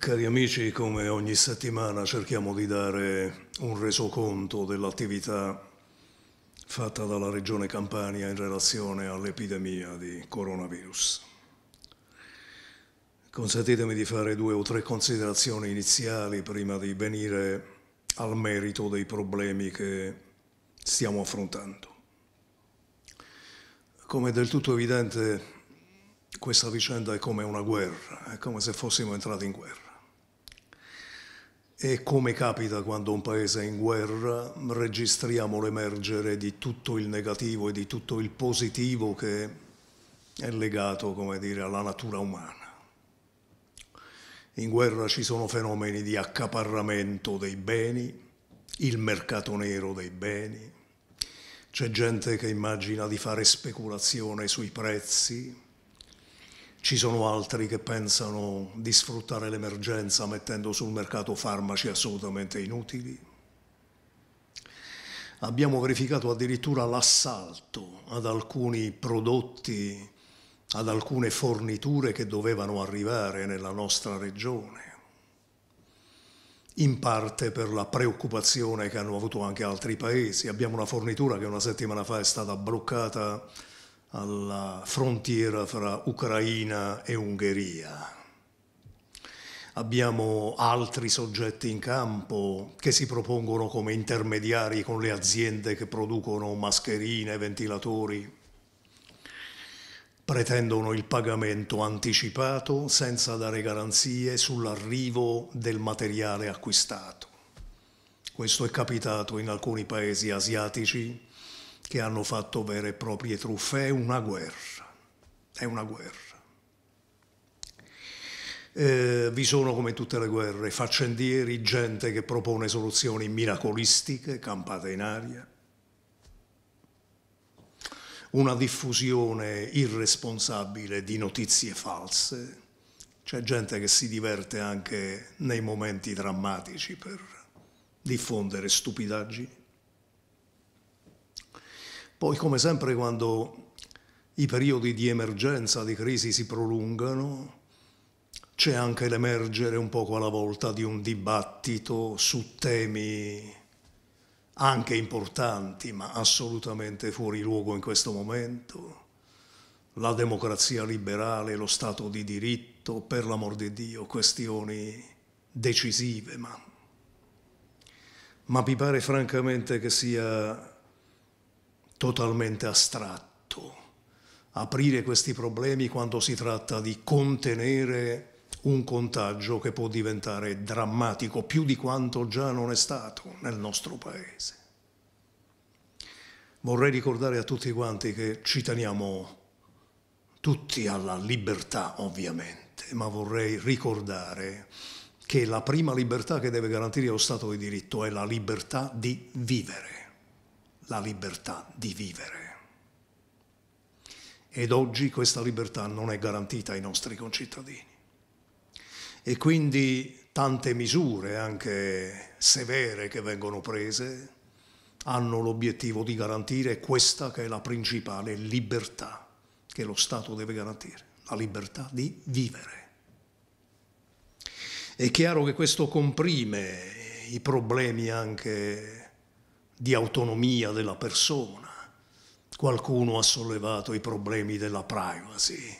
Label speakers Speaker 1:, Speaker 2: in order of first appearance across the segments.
Speaker 1: Cari amici, come ogni settimana cerchiamo di dare un resoconto dell'attività fatta dalla Regione Campania in relazione all'epidemia di coronavirus. Consentitemi di fare due o tre considerazioni iniziali prima di venire al merito dei problemi che stiamo affrontando. Come è del tutto evidente, questa vicenda è come una guerra, è come se fossimo entrati in guerra e come capita quando un paese è in guerra, registriamo l'emergere di tutto il negativo e di tutto il positivo che è legato, come dire, alla natura umana. In guerra ci sono fenomeni di accaparramento dei beni, il mercato nero dei beni, c'è gente che immagina di fare speculazione sui prezzi, ci sono altri che pensano di sfruttare l'emergenza mettendo sul mercato farmaci assolutamente inutili. Abbiamo verificato addirittura l'assalto ad alcuni prodotti, ad alcune forniture che dovevano arrivare nella nostra regione in parte per la preoccupazione che hanno avuto anche altri paesi. Abbiamo una fornitura che una settimana fa è stata bloccata alla frontiera fra Ucraina e Ungheria. Abbiamo altri soggetti in campo che si propongono come intermediari con le aziende che producono mascherine, ventilatori. Pretendono il pagamento anticipato senza dare garanzie sull'arrivo del materiale acquistato. Questo è capitato in alcuni paesi asiatici che hanno fatto vere e proprie truffe. È una guerra, è una guerra. Eh, vi sono, come tutte le guerre, faccendieri, gente che propone soluzioni miracolistiche, campate in aria, una diffusione irresponsabile di notizie false. C'è gente che si diverte anche nei momenti drammatici per diffondere stupidaggini. Poi, come sempre, quando i periodi di emergenza, di crisi si prolungano, c'è anche l'emergere un poco alla volta di un dibattito su temi anche importanti, ma assolutamente fuori luogo in questo momento. La democrazia liberale, lo Stato di diritto, per l'amor di Dio, questioni decisive, ma, ma mi pare francamente che sia totalmente astratto. Aprire questi problemi quando si tratta di contenere un contagio che può diventare drammatico più di quanto già non è stato nel nostro paese. Vorrei ricordare a tutti quanti che ci teniamo tutti alla libertà ovviamente, ma vorrei ricordare che la prima libertà che deve garantire lo Stato di diritto è la libertà di vivere la libertà di vivere. Ed oggi questa libertà non è garantita ai nostri concittadini. E quindi tante misure, anche severe, che vengono prese, hanno l'obiettivo di garantire questa che è la principale libertà che lo Stato deve garantire, la libertà di vivere. È chiaro che questo comprime i problemi anche di autonomia della persona. Qualcuno ha sollevato i problemi della privacy.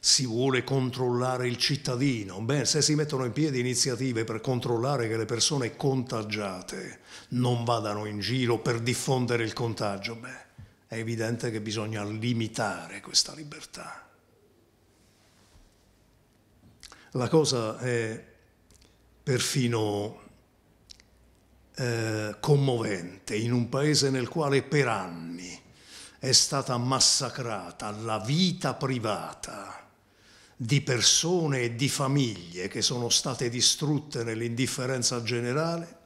Speaker 1: Si vuole controllare il cittadino. Beh, se si mettono in piedi iniziative per controllare che le persone contagiate non vadano in giro per diffondere il contagio, beh, è evidente che bisogna limitare questa libertà. La cosa è perfino eh, commovente in un paese nel quale per anni è stata massacrata la vita privata di persone e di famiglie che sono state distrutte nell'indifferenza generale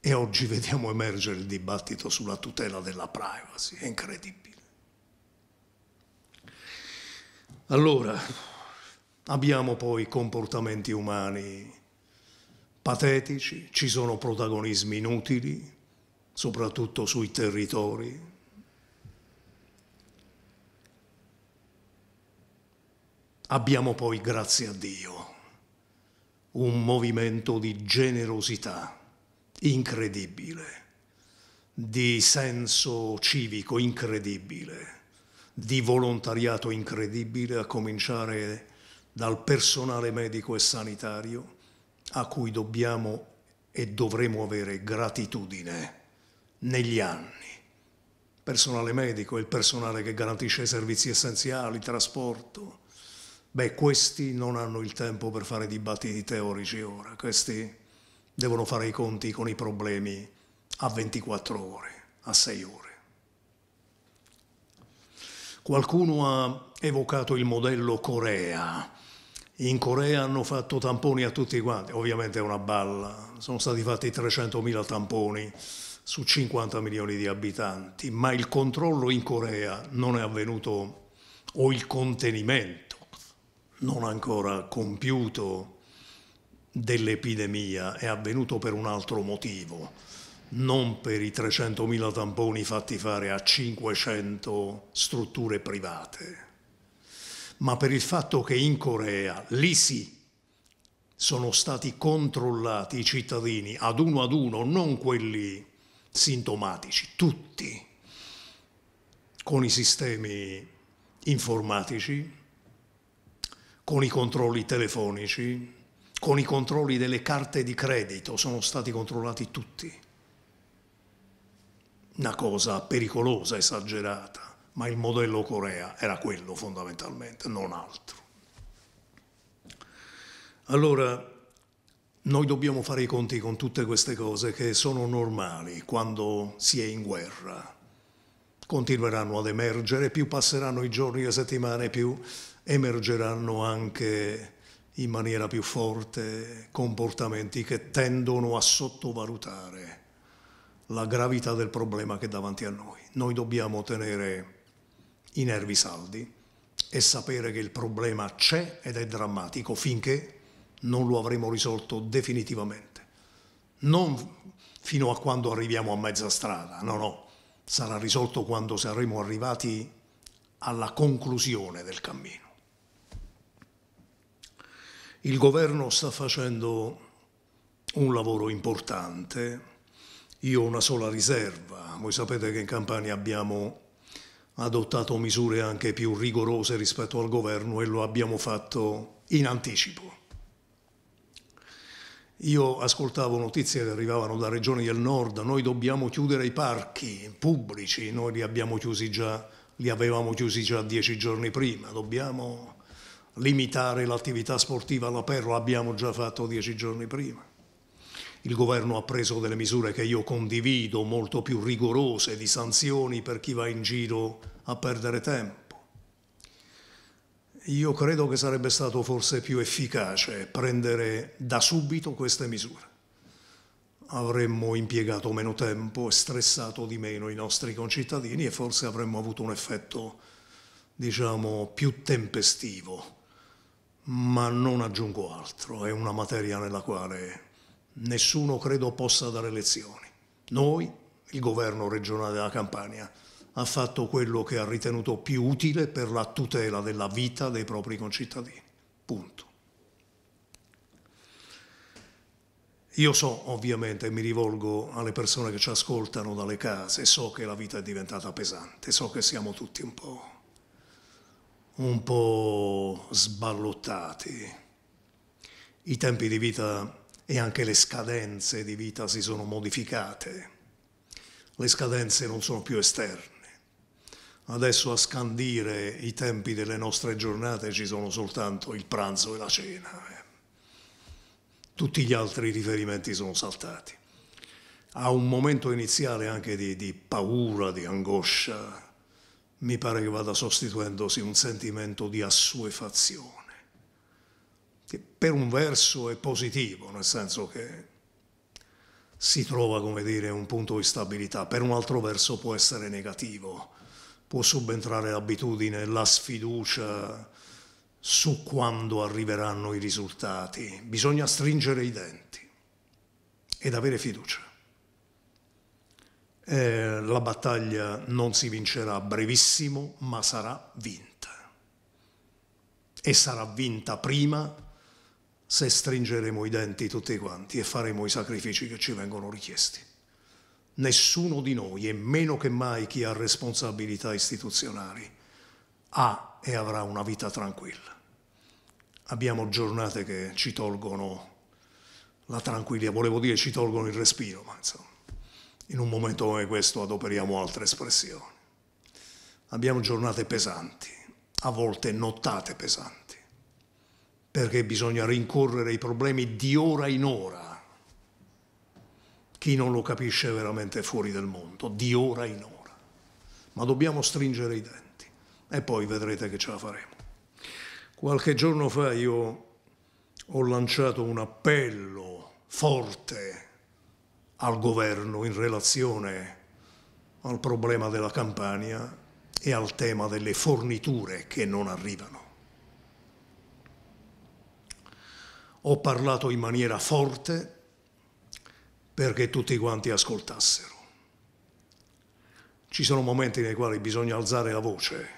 Speaker 1: e oggi vediamo emergere il dibattito sulla tutela della privacy, è incredibile. Allora, abbiamo poi comportamenti umani patetici, ci sono protagonismi inutili, soprattutto sui territori. Abbiamo poi, grazie a Dio, un movimento di generosità incredibile, di senso civico incredibile, di volontariato incredibile, a cominciare dal personale medico e sanitario a cui dobbiamo e dovremo avere gratitudine negli anni. Il personale medico, il personale che garantisce i servizi essenziali, trasporto. Beh, questi non hanno il tempo per fare dibattiti teorici ora, questi devono fare i conti con i problemi a 24 ore, a 6 ore. Qualcuno ha evocato il modello Corea, in Corea hanno fatto tamponi a tutti quanti, ovviamente è una balla, sono stati fatti 300.000 tamponi su 50 milioni di abitanti, ma il controllo in Corea non è avvenuto, o il contenimento non ancora compiuto dell'epidemia è avvenuto per un altro motivo, non per i 300.000 tamponi fatti fare a 500 strutture private ma per il fatto che in Corea, lì sì, sono stati controllati i cittadini ad uno ad uno, non quelli sintomatici, tutti, con i sistemi informatici, con i controlli telefonici, con i controlli delle carte di credito, sono stati controllati tutti. Una cosa pericolosa, esagerata ma il modello Corea era quello fondamentalmente, non altro. Allora, noi dobbiamo fare i conti con tutte queste cose che sono normali quando si è in guerra. Continueranno ad emergere, più passeranno i giorni e le settimane, più emergeranno anche in maniera più forte comportamenti che tendono a sottovalutare la gravità del problema che è davanti a noi. Noi dobbiamo tenere i nervi saldi e sapere che il problema c'è ed è drammatico finché non lo avremo risolto definitivamente. Non fino a quando arriviamo a mezza strada, no, no, sarà risolto quando saremo arrivati alla conclusione del cammino. Il governo sta facendo un lavoro importante, io ho una sola riserva, voi sapete che in Campania abbiamo adottato misure anche più rigorose rispetto al governo e lo abbiamo fatto in anticipo. Io ascoltavo notizie che arrivavano da regioni del nord, noi dobbiamo chiudere i parchi pubblici, noi li abbiamo chiusi già, li avevamo chiusi già dieci giorni prima, dobbiamo limitare l'attività sportiva all'aperro, l'abbiamo già fatto dieci giorni prima. Il governo ha preso delle misure che io condivido, molto più rigorose, di sanzioni per chi va in giro a perdere tempo. Io credo che sarebbe stato forse più efficace prendere da subito queste misure. Avremmo impiegato meno tempo e stressato di meno i nostri concittadini e forse avremmo avuto un effetto, diciamo, più tempestivo. Ma non aggiungo altro, è una materia nella quale nessuno credo possa dare lezioni. Noi, il governo regionale della Campania, ha fatto quello che ha ritenuto più utile per la tutela della vita dei propri concittadini. Punto. Io so, ovviamente, mi rivolgo alle persone che ci ascoltano dalle case, so che la vita è diventata pesante, so che siamo tutti un po', un po' sballottati. I tempi di vita e anche le scadenze di vita si sono modificate. Le scadenze non sono più esterne. Adesso a scandire i tempi delle nostre giornate ci sono soltanto il pranzo e la cena. Eh. Tutti gli altri riferimenti sono saltati. A un momento iniziale anche di, di paura, di angoscia, mi pare che vada sostituendosi un sentimento di assuefazione che per un verso è positivo, nel senso che si trova, come dire, un punto di stabilità, per un altro verso può essere negativo, può subentrare l'abitudine, la sfiducia su quando arriveranno i risultati. Bisogna stringere i denti ed avere fiducia. Eh, la battaglia non si vincerà brevissimo, ma sarà vinta. E sarà vinta prima se stringeremo i denti tutti quanti e faremo i sacrifici che ci vengono richiesti. Nessuno di noi, e meno che mai chi ha responsabilità istituzionali, ha e avrà una vita tranquilla. Abbiamo giornate che ci tolgono la tranquillità, volevo dire ci tolgono il respiro, ma insomma, in un momento come questo adoperiamo altre espressioni. Abbiamo giornate pesanti, a volte nottate pesanti perché bisogna rincorrere i problemi di ora in ora. Chi non lo capisce è veramente fuori del mondo, di ora in ora. Ma dobbiamo stringere i denti e poi vedrete che ce la faremo. Qualche giorno fa io ho lanciato un appello forte al governo in relazione al problema della Campania e al tema delle forniture che non arrivano. ho parlato in maniera forte perché tutti quanti ascoltassero. Ci sono momenti nei quali bisogna alzare la voce,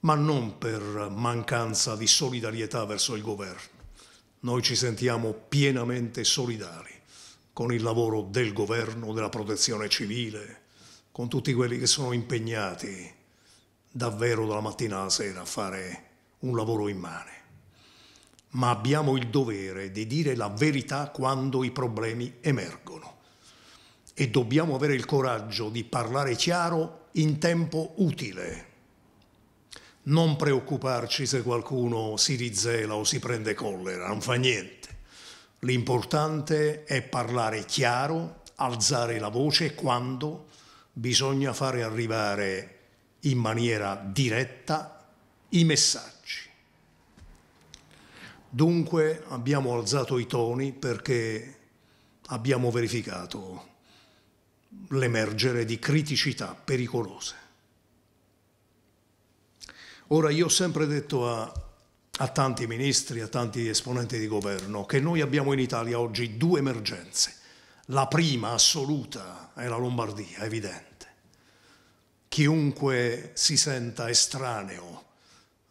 Speaker 1: ma non per mancanza di solidarietà verso il governo. Noi ci sentiamo pienamente solidari con il lavoro del governo, della protezione civile, con tutti quelli che sono impegnati davvero dalla mattina alla sera a fare un lavoro immane ma abbiamo il dovere di dire la verità quando i problemi emergono e dobbiamo avere il coraggio di parlare chiaro in tempo utile. Non preoccuparci se qualcuno si rizzela o si prende collera, non fa niente. L'importante è parlare chiaro, alzare la voce quando bisogna fare arrivare in maniera diretta i messaggi. Dunque abbiamo alzato i toni perché abbiamo verificato l'emergere di criticità pericolose. Ora io ho sempre detto a, a, tanti ministri, a tanti esponenti di governo, che noi abbiamo in Italia oggi due emergenze. La prima assoluta è la Lombardia, evidente. Chiunque si senta estraneo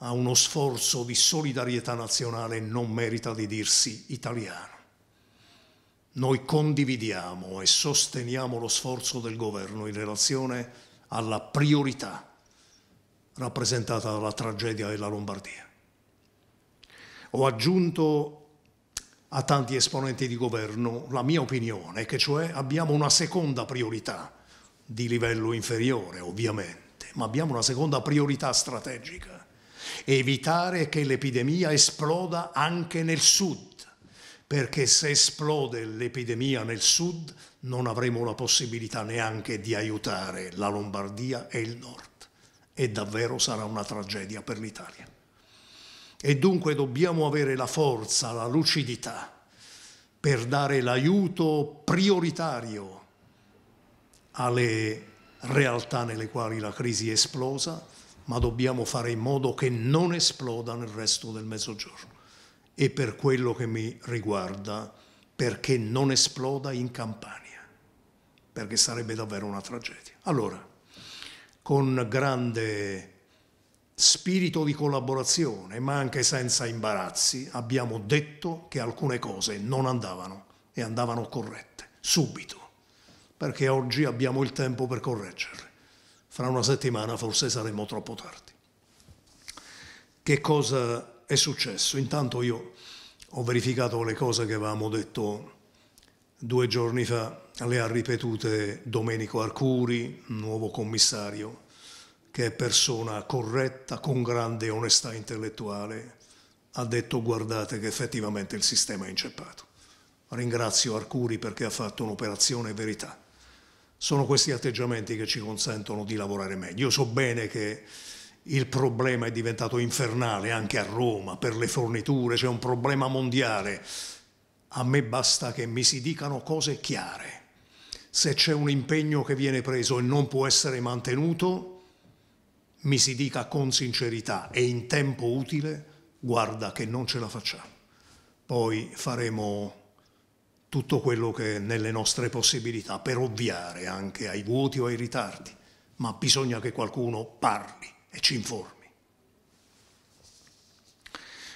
Speaker 1: a uno sforzo di solidarietà nazionale non merita di dirsi italiano. Noi condividiamo e sosteniamo lo sforzo del governo in relazione alla priorità rappresentata dalla tragedia della Lombardia. Ho aggiunto a tanti esponenti di governo la mia opinione, che cioè abbiamo una seconda priorità di livello inferiore, ovviamente, ma abbiamo una seconda priorità strategica evitare che l'epidemia esploda anche nel sud, perché se esplode l'epidemia nel sud non avremo la possibilità neanche di aiutare la Lombardia e il nord e davvero sarà una tragedia per l'Italia. E dunque dobbiamo avere la forza, la lucidità per dare l'aiuto prioritario alle realtà nelle quali la crisi è esplosa ma dobbiamo fare in modo che non esploda nel resto del Mezzogiorno. E per quello che mi riguarda, perché non esploda in Campania, perché sarebbe davvero una tragedia. Allora, con grande spirito di collaborazione, ma anche senza imbarazzi, abbiamo detto che alcune cose non andavano e andavano corrette, subito, perché oggi abbiamo il tempo per correggerle fra una settimana forse saremo troppo tardi. Che cosa è successo? Intanto io ho verificato le cose che avevamo detto due giorni fa, le ha ripetute Domenico Arcuri, nuovo commissario, che è persona corretta, con grande onestà intellettuale, ha detto guardate che effettivamente il sistema è inceppato. Ringrazio Arcuri perché ha fatto un'operazione verità sono questi atteggiamenti che ci consentono di lavorare meglio. Io so bene che il problema è diventato infernale anche a Roma per le forniture, c'è un problema mondiale. A me basta che mi si dicano cose chiare. Se c'è un impegno che viene preso e non può essere mantenuto, mi si dica con sincerità e in tempo utile, guarda che non ce la facciamo. Poi faremo tutto quello che è nelle nostre possibilità per ovviare anche ai vuoti o ai ritardi, ma bisogna che qualcuno parli e ci informi.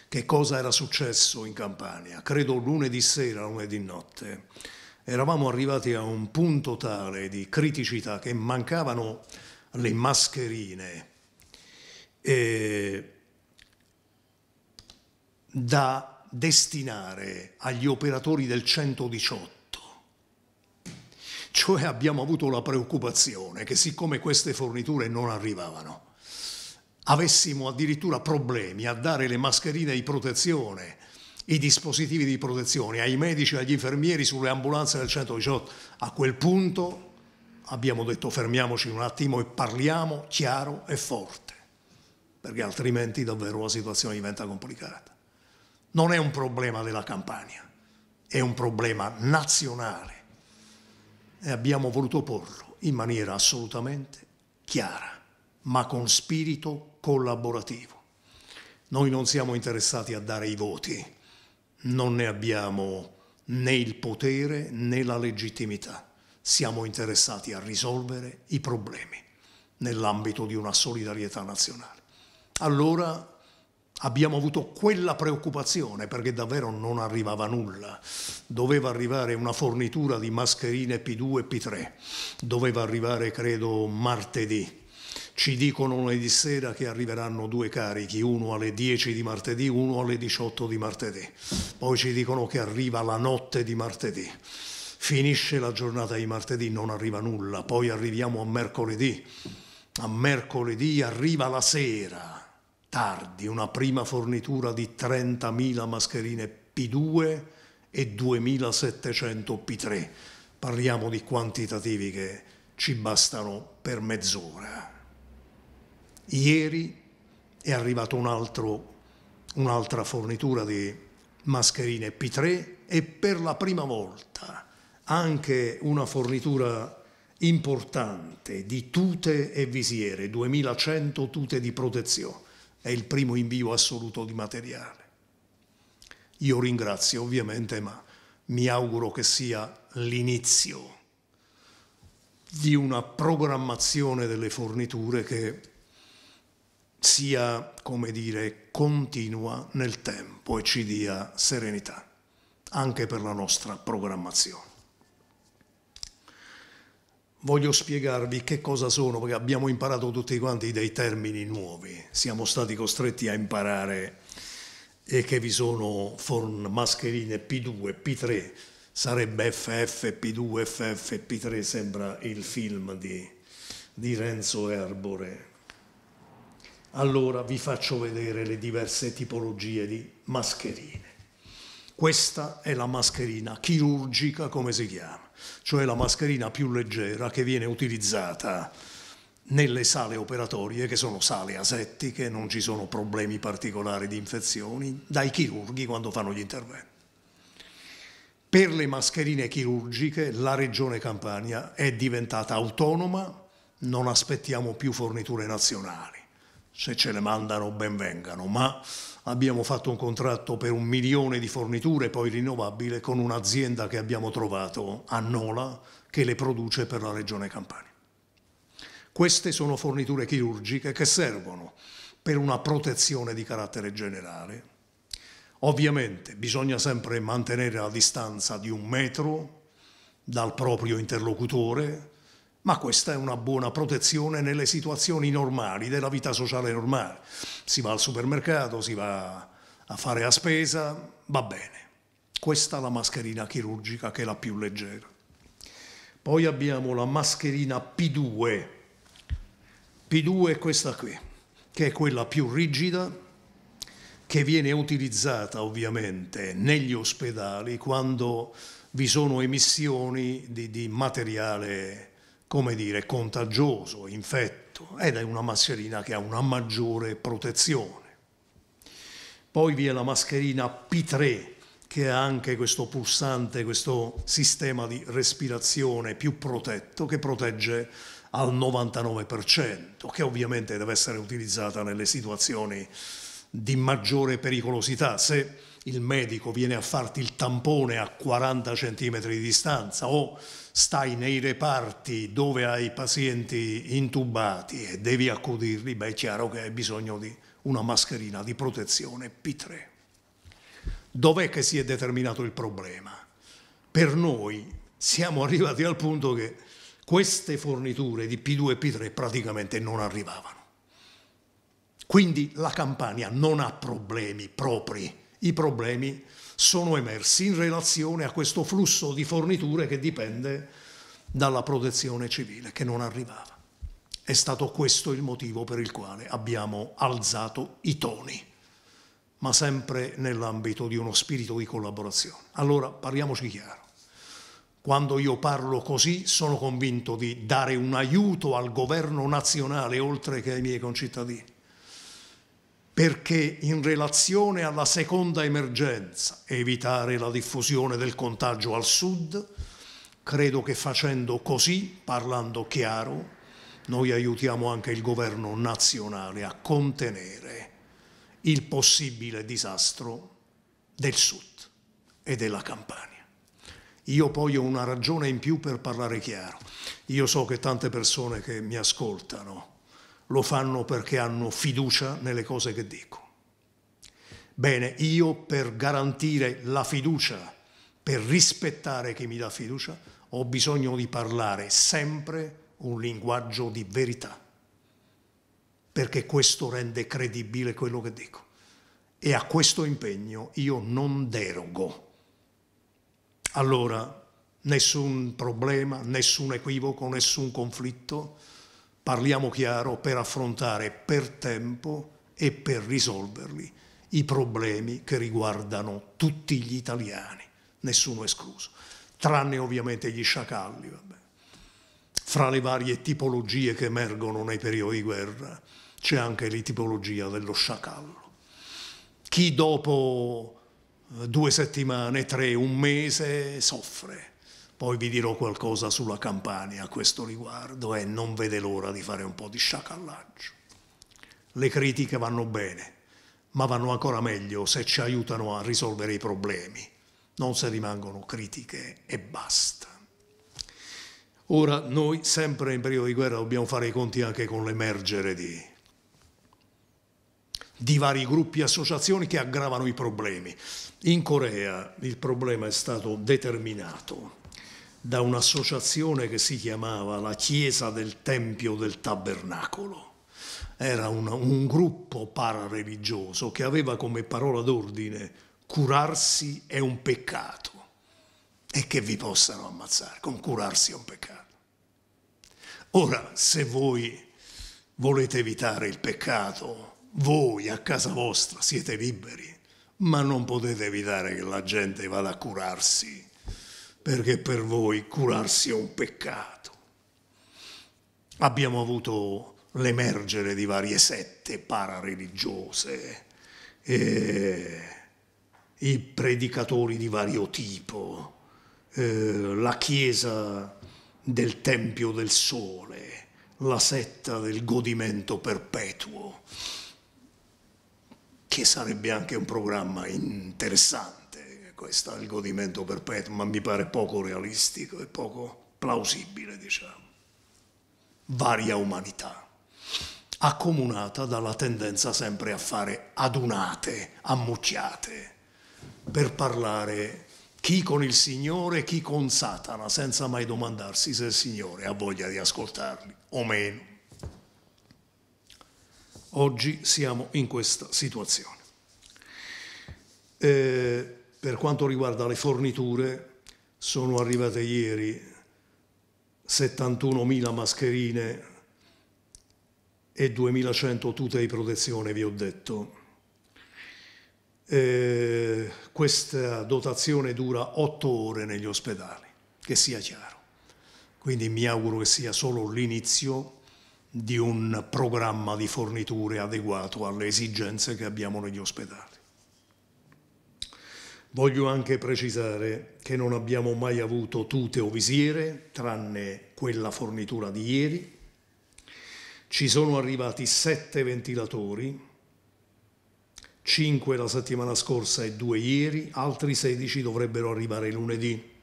Speaker 1: Che cosa era successo in Campania? Credo lunedì sera, lunedì notte. Eravamo arrivati a un punto tale di criticità che mancavano le mascherine. E da destinare agli operatori del 118. Cioè abbiamo avuto la preoccupazione che siccome queste forniture non arrivavano, avessimo addirittura problemi a dare le mascherine di protezione, i dispositivi di protezione ai medici e agli infermieri sulle ambulanze del 118. A quel punto abbiamo detto fermiamoci un attimo e parliamo chiaro e forte, perché altrimenti davvero la situazione diventa complicata non è un problema della Campania, è un problema nazionale e abbiamo voluto porlo in maniera assolutamente chiara, ma con spirito collaborativo. Noi non siamo interessati a dare i voti, non ne abbiamo né il potere né la legittimità, siamo interessati a risolvere i problemi nell'ambito di una solidarietà nazionale. Allora abbiamo avuto quella preoccupazione perché davvero non arrivava nulla. Doveva arrivare una fornitura di mascherine P2 e P3, doveva arrivare credo martedì. Ci dicono lunedì sera che arriveranno due carichi, uno alle 10 di martedì, uno alle 18 di martedì. Poi ci dicono che arriva la notte di martedì. Finisce la giornata di martedì, non arriva nulla. Poi arriviamo a mercoledì. A mercoledì arriva la sera tardi una prima fornitura di 30.000 mascherine P2 e 2.700 P3. Parliamo di quantitativi che ci bastano per mezz'ora. Ieri è arrivata un un'altra fornitura di mascherine P3 e per la prima volta anche una fornitura importante di tute e visiere, 2100 tute di protezione è il primo invio assoluto di materiale. Io ringrazio ovviamente, ma mi auguro che sia l'inizio di una programmazione delle forniture che sia, come dire, continua nel tempo e ci dia serenità anche per la nostra programmazione voglio spiegarvi che cosa sono, perché abbiamo imparato tutti quanti dei termini nuovi, siamo stati costretti a imparare e che vi sono mascherine P2, P3, sarebbe FF, P2, FF, P3, sembra il film di, di Renzo Erbore. Allora vi faccio vedere le diverse tipologie di mascherine. Questa è la mascherina chirurgica, come si chiama? cioè la mascherina più leggera che viene utilizzata nelle sale operatorie, che sono sale asettiche, non ci sono problemi particolari di infezioni, dai chirurghi quando fanno gli interventi. Per le mascherine chirurgiche la Regione Campania è diventata autonoma, non aspettiamo più forniture nazionali se ce le mandano ben vengano, ma abbiamo fatto un contratto per un milione di forniture poi rinnovabile con un'azienda che abbiamo trovato a Nola che le produce per la regione Campania. Queste sono forniture chirurgiche che servono per una protezione di carattere generale. Ovviamente bisogna sempre mantenere la distanza di un metro dal proprio interlocutore, ma questa è una buona protezione nelle situazioni normali della vita sociale normale. Si va al supermercato, si va a fare la spesa, va bene. Questa è la mascherina chirurgica che è la più leggera. Poi abbiamo la mascherina P2. P2 è questa qui, che è quella più rigida, che viene utilizzata ovviamente negli ospedali quando vi sono emissioni di, di materiale come dire, contagioso, infetto, ed è una mascherina che ha una maggiore protezione. Poi vi è la mascherina P3, che ha anche questo pulsante, questo sistema di respirazione più protetto, che protegge al 99%, che ovviamente deve essere utilizzata nelle situazioni di maggiore pericolosità. Se il medico viene a farti il tampone a 40 cm di distanza o stai nei reparti dove hai pazienti intubati e devi accudirli, beh è chiaro che hai bisogno di una mascherina di protezione P3. Dov'è che si è determinato il problema? Per noi siamo arrivati al punto che queste forniture di P2 e P3 praticamente non arrivavano. Quindi la Campania non ha problemi propri i problemi sono emersi in relazione a questo flusso di forniture che dipende dalla protezione civile che non arrivava. È stato questo il motivo per il quale abbiamo alzato i toni, ma sempre nell'ambito di uno spirito di collaborazione. Allora parliamoci chiaro. Quando io parlo così sono convinto di dare un aiuto al governo nazionale oltre che ai miei concittadini perché in relazione alla seconda emergenza, evitare la diffusione del contagio al sud, credo che facendo così, parlando chiaro, noi aiutiamo anche il governo nazionale a contenere il possibile disastro del sud e della Campania. Io poi ho una ragione in più per parlare chiaro. Io so che tante persone che mi ascoltano lo fanno perché hanno fiducia nelle cose che dico. Bene, io per garantire la fiducia, per rispettare chi mi dà fiducia, ho bisogno di parlare sempre un linguaggio di verità, perché questo rende credibile quello che dico. E a questo impegno io non derogo. Allora, nessun problema, nessun equivoco, nessun conflitto parliamo chiaro, per affrontare per tempo e per risolverli i problemi che riguardano tutti gli italiani, nessuno escluso, tranne ovviamente gli sciacalli, vabbè. fra le varie tipologie che emergono nei periodi di guerra c'è anche la tipologia dello sciacallo. Chi dopo eh, due settimane, tre, un mese soffre, poi vi dirò qualcosa sulla Campania a questo riguardo e non vede l'ora di fare un po' di sciacallaggio. Le critiche vanno bene, ma vanno ancora meglio se ci aiutano a risolvere i problemi, non se rimangono critiche e basta. Ora noi sempre in periodo di guerra dobbiamo fare i conti anche con l'emergere di, di, vari gruppi e associazioni che aggravano i problemi. In Corea il problema è stato determinato da un'associazione che si chiamava la Chiesa del Tempio del Tabernacolo. Era un, un gruppo parareligioso che aveva come parola d'ordine curarsi è un peccato e che vi possano ammazzare, con curarsi è un peccato. Ora, se voi volete evitare il peccato, voi a casa vostra siete liberi, ma non potete evitare che la gente vada a curarsi perché per voi curarsi è un peccato. Abbiamo avuto l'emergere di varie sette parareligiose, eh, i predicatori di vario tipo, eh, la chiesa del Tempio del Sole, la setta del godimento perpetuo, che sarebbe anche un programma interessante questo è il godimento perpetuo, ma mi pare poco realistico e poco plausibile, diciamo. Varia umanità, accomunata dalla tendenza sempre a fare adunate, ammucchiate, per parlare chi con il Signore, chi con Satana, senza mai domandarsi se il Signore ha voglia di ascoltarli o meno. Oggi siamo in questa situazione. Eh, per quanto riguarda le forniture, sono arrivate ieri 71.000 mascherine e 2.100 tute di protezione, vi ho detto. E eh, questa dotazione dura 8 ore negli ospedali, che sia chiaro. Quindi mi auguro che sia solo l'inizio di un programma di forniture adeguato alle esigenze che abbiamo negli ospedali. Voglio anche precisare che non abbiamo mai avuto tute o visiere, tranne quella fornitura di ieri. Ci sono arrivati sette ventilatori, cinque la settimana scorsa e due ieri, altri 16 dovrebbero arrivare lunedì.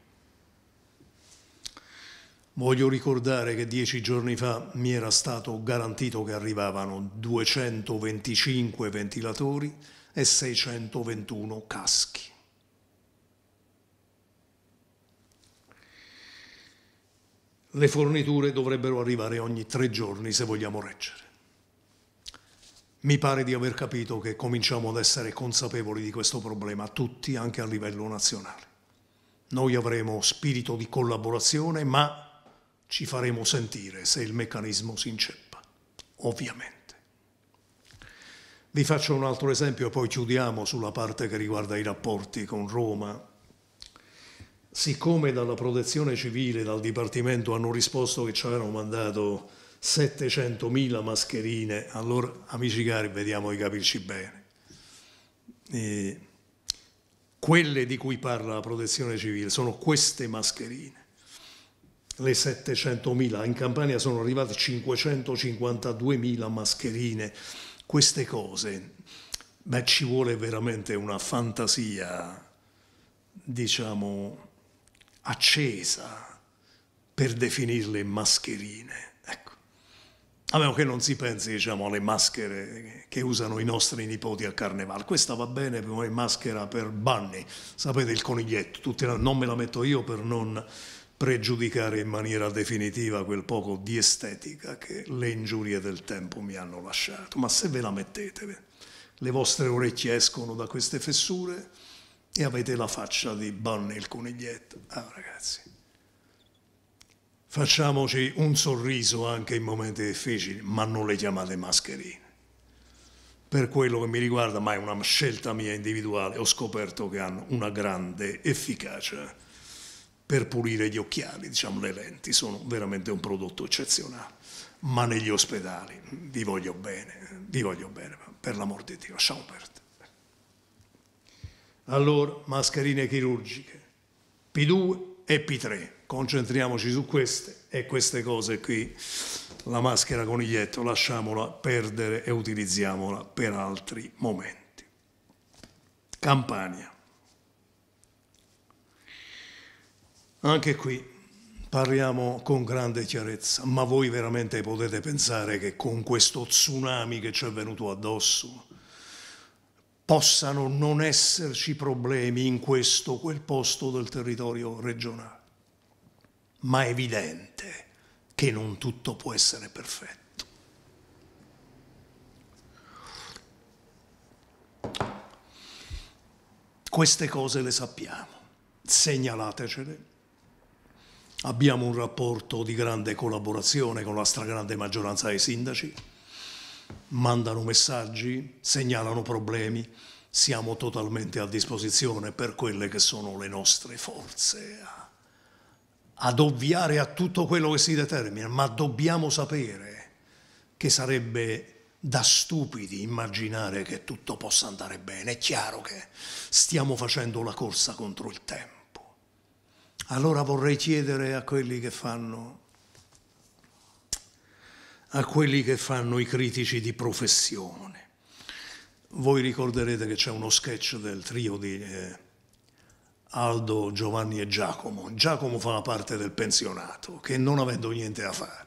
Speaker 1: Voglio ricordare che dieci giorni fa mi era stato garantito che arrivavano 225 ventilatori e 621 caschi. le forniture dovrebbero arrivare ogni tre giorni se vogliamo reggere. Mi pare di aver capito che cominciamo ad essere consapevoli di questo problema tutti, anche a livello nazionale. Noi avremo spirito di collaborazione, ma ci faremo sentire se il meccanismo si inceppa, ovviamente. Vi faccio un altro esempio e poi chiudiamo sulla parte che riguarda i rapporti con Roma siccome dalla protezione civile, dal Dipartimento hanno risposto che ci avevano mandato 700.000 mascherine, allora amici cari vediamo di capirci bene. E quelle di cui parla la protezione civile sono queste mascherine, le 700.000, in Campania sono arrivate 552.000 mascherine, queste cose, beh ci vuole veramente una fantasia, diciamo, accesa per definirle mascherine. Ecco. A meno che non si pensi diciamo, alle maschere che usano i nostri nipoti a carnevale. Questa va bene come maschera per Bunny, sapete il coniglietto, la... non me la metto io per non pregiudicare in maniera definitiva quel poco di estetica che le ingiurie del tempo mi hanno lasciato. Ma se ve la mettete, le vostre orecchie escono da queste fessure, e avete la faccia di Bonnie il coniglietto. Ah, ragazzi, facciamoci un sorriso anche in momenti difficili, ma non le chiamate mascherine. Per quello che mi riguarda, ma è una scelta mia individuale, ho scoperto che hanno una grande efficacia per pulire gli occhiali, diciamo le lenti, sono veramente un prodotto eccezionale. Ma negli ospedali vi voglio bene, vi voglio bene, per l'amor di Dio, ciao Berto. Allora, mascherine chirurgiche, P2 e P3. Concentriamoci su queste e queste cose qui. La maschera coniglietto lasciamola perdere e utilizziamola per altri momenti. Campania. Anche qui parliamo con grande chiarezza, ma voi veramente potete pensare che con questo tsunami che ci è venuto addosso, possano non esserci problemi in questo o quel posto del territorio regionale. Ma è evidente che non tutto può essere perfetto. Queste cose le sappiamo, segnalatecele. Abbiamo un rapporto di grande collaborazione con la stragrande maggioranza dei sindaci mandano messaggi, segnalano problemi, siamo totalmente a disposizione per quelle che sono le nostre forze, ad ovviare a tutto quello che si determina, ma dobbiamo sapere che sarebbe da stupidi immaginare che tutto possa andare bene. È chiaro che stiamo facendo la corsa contro il tempo. Allora vorrei chiedere a quelli che fanno a quelli che fanno i critici di professione. Voi ricorderete che c'è uno sketch del trio di eh, Aldo, Giovanni e Giacomo. Giacomo fa la parte del pensionato, che non avendo niente da fare,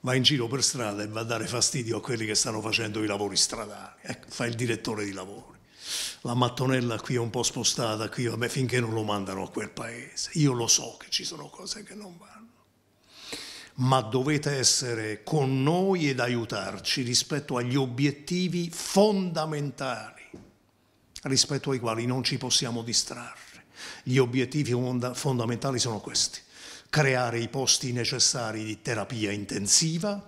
Speaker 1: va in giro per strada e va a dare fastidio a quelli che stanno facendo i lavori stradali. Ecco, fa il direttore di lavori. La mattonella qui è un po' spostata, qui vabbè, finché non lo mandano a quel paese. Io lo so che ci sono cose che non vanno ma dovete essere con noi ed aiutarci rispetto agli obiettivi fondamentali, rispetto ai quali non ci possiamo distrarre. Gli obiettivi fondamentali sono questi, creare i posti necessari di terapia intensiva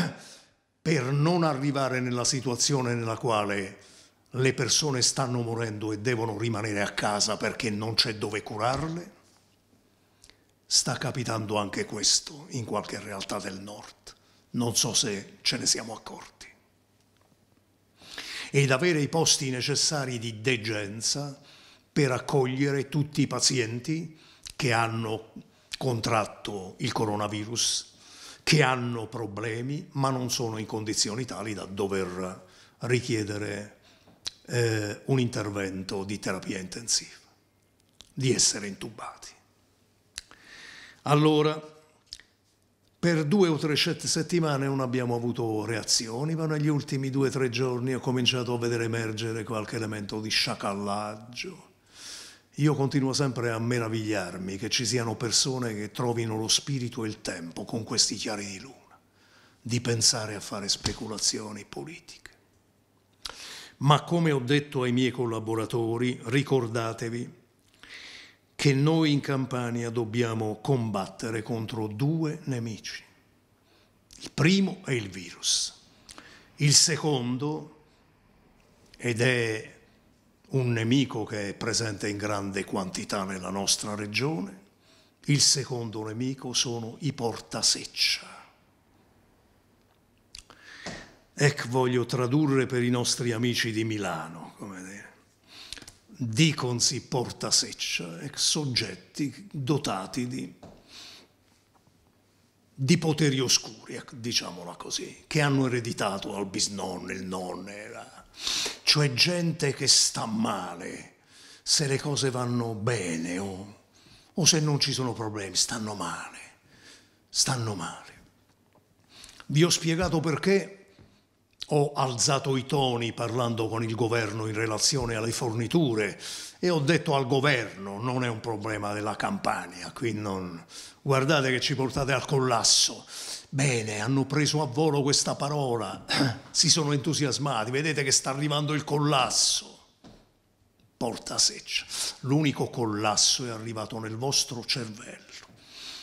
Speaker 1: per non arrivare nella situazione nella quale le persone stanno morendo e devono rimanere a casa perché non c'è dove curarle sta capitando anche questo in qualche realtà del nord. Non so se ce ne siamo accorti. Ed avere i posti necessari di degenza per accogliere tutti i pazienti che hanno contratto il coronavirus, che hanno problemi ma non sono in condizioni tali da dover richiedere eh, un intervento di terapia intensiva, di essere intubati. Allora, per due o tre settimane non abbiamo avuto reazioni, ma negli ultimi due o tre giorni ho cominciato a vedere emergere qualche elemento di sciacallaggio. Io continuo sempre a meravigliarmi che ci siano persone che trovino lo spirito e il tempo con questi chiari di luna, di pensare a fare speculazioni politiche. Ma come ho detto ai miei collaboratori, ricordatevi che noi in Campania dobbiamo combattere contro due nemici. Il primo è il virus, il secondo, ed è un nemico che è presente in grande quantità nella nostra regione, il secondo nemico sono i portaseccia. Ecco, voglio tradurre per i nostri amici di Milano, come dire diconsi porta seccia, soggetti dotati di, di poteri oscuri, ecco, diciamola così, che hanno ereditato al bisnonno, il nonno, cioè gente che sta male se le cose vanno bene o, o se non ci sono problemi, stanno male, stanno male. Vi ho spiegato perché ho alzato i toni parlando con il governo in relazione alle forniture e ho detto al governo non è un problema della campagna, qui non... guardate che ci portate al collasso. Bene, hanno preso a volo questa parola, si sono entusiasmati, vedete che sta arrivando il collasso. Porta seccia, l'unico collasso è arrivato nel vostro cervello.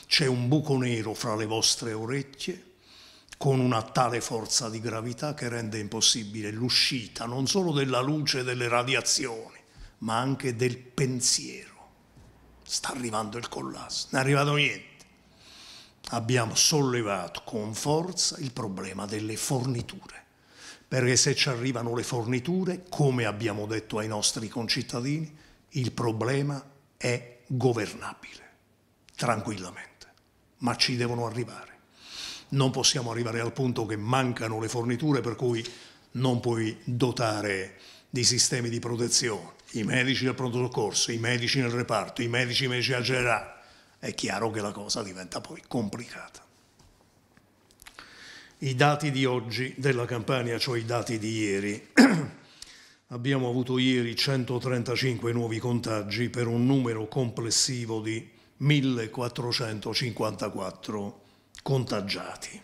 Speaker 1: C'è un buco nero fra le vostre orecchie con una tale forza di gravità che rende impossibile l'uscita non solo della luce e delle radiazioni, ma anche del pensiero. Sta arrivando il collasso, non è arrivato niente. Abbiamo sollevato con forza il problema delle forniture, perché se ci arrivano le forniture, come abbiamo detto ai nostri concittadini, il problema è governabile, tranquillamente, ma ci devono arrivare non possiamo arrivare al punto che mancano le forniture per cui non puoi dotare di sistemi di protezione i medici del pronto soccorso, i medici nel reparto, i medici medici al generale. È chiaro che la cosa diventa poi complicata. I dati di oggi della Campania, cioè i dati di ieri, abbiamo avuto ieri 135 nuovi contagi per un numero complessivo di 1454 contagi contagiati.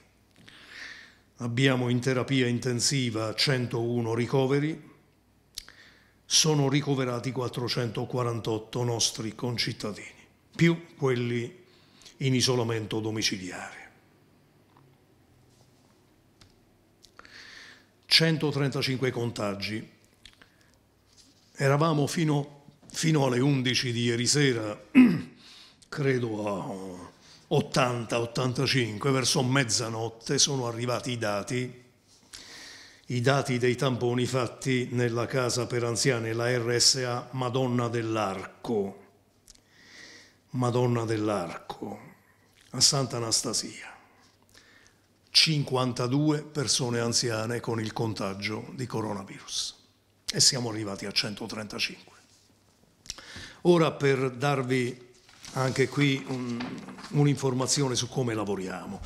Speaker 1: Abbiamo in terapia intensiva 101 ricoveri, sono ricoverati 448 nostri concittadini, più quelli in isolamento domiciliare. 135 contagi. Eravamo fino, fino alle 11 di ieri sera, credo a 80-85, verso mezzanotte, sono arrivati i dati, i dati dei tamponi fatti nella casa per anziani, la RSA Madonna dell'Arco, Madonna dell'Arco, a Santa Anastasia. 52 persone anziane con il contagio di coronavirus e siamo arrivati a 135. Ora per darvi anche qui un, un'informazione su come lavoriamo.